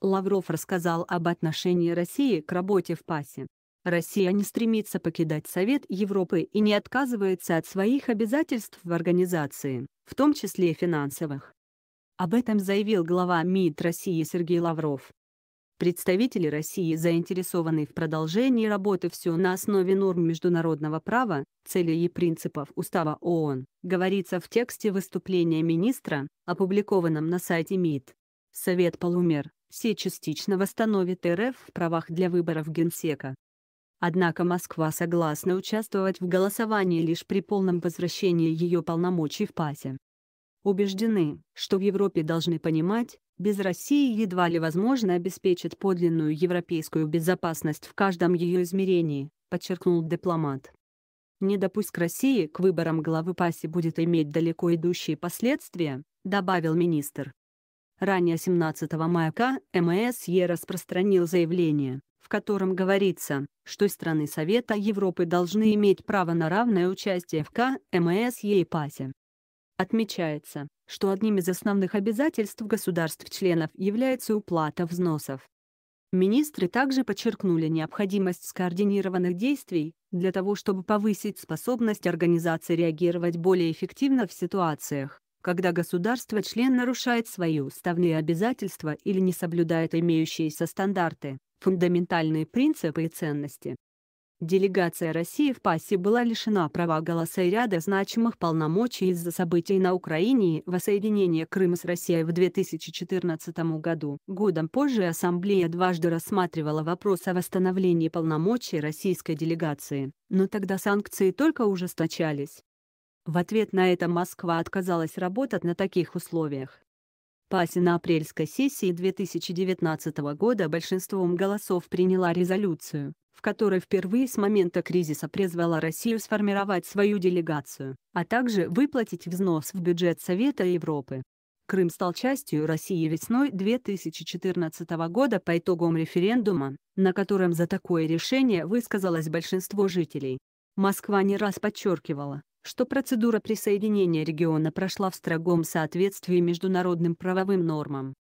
Лавров рассказал об отношении России к работе в ПАСе. Россия не стремится покидать Совет Европы и не отказывается от своих обязательств в организации, в том числе финансовых. Об этом заявил глава МИД России Сергей Лавров. Представители России заинтересованы в продолжении работы все на основе норм международного права, целей и принципов Устава ООН, говорится в тексте выступления министра, опубликованном на сайте МИД. Совет Полумер все частично восстановит РФ в правах для выборов Генсека. Однако Москва согласна участвовать в голосовании лишь при полном возвращении ее полномочий в ПАСе. Убеждены, что в Европе должны понимать, без России едва ли возможно обеспечить подлинную европейскую безопасность в каждом ее измерении, подчеркнул дипломат. Недопуск России к выборам главы ПАСЕ будет иметь далеко идущие последствия, добавил министр. Ранее 17 мая К. МСЕ распространил заявление, в котором говорится, что страны Совета Европы должны иметь право на равное участие в К. МСЕ и ПАСе. Отмечается, что одним из основных обязательств государств-членов является уплата взносов. Министры также подчеркнули необходимость скоординированных действий для того, чтобы повысить способность организации реагировать более эффективно в ситуациях, когда государство-член нарушает свои уставные обязательства или не соблюдает имеющиеся стандарты, фундаментальные принципы и ценности. Делегация России в ПАСе была лишена права голоса и ряда значимых полномочий из-за событий на Украине и воссоединения Крыма с Россией в 2014 году. Годом позже Ассамблея дважды рассматривала вопрос о восстановлении полномочий российской делегации, но тогда санкции только ужесточались. В ответ на это Москва отказалась работать на таких условиях. на апрельской сессии 2019 года большинством голосов приняла резолюцию, в которой впервые с момента кризиса призвала Россию сформировать свою делегацию, а также выплатить взнос в бюджет Совета Европы. Крым стал частью России весной 2014 года по итогам референдума, на котором за такое решение высказалось большинство жителей. Москва не раз подчеркивала, что процедура присоединения региона прошла в строгом соответствии международным правовым нормам.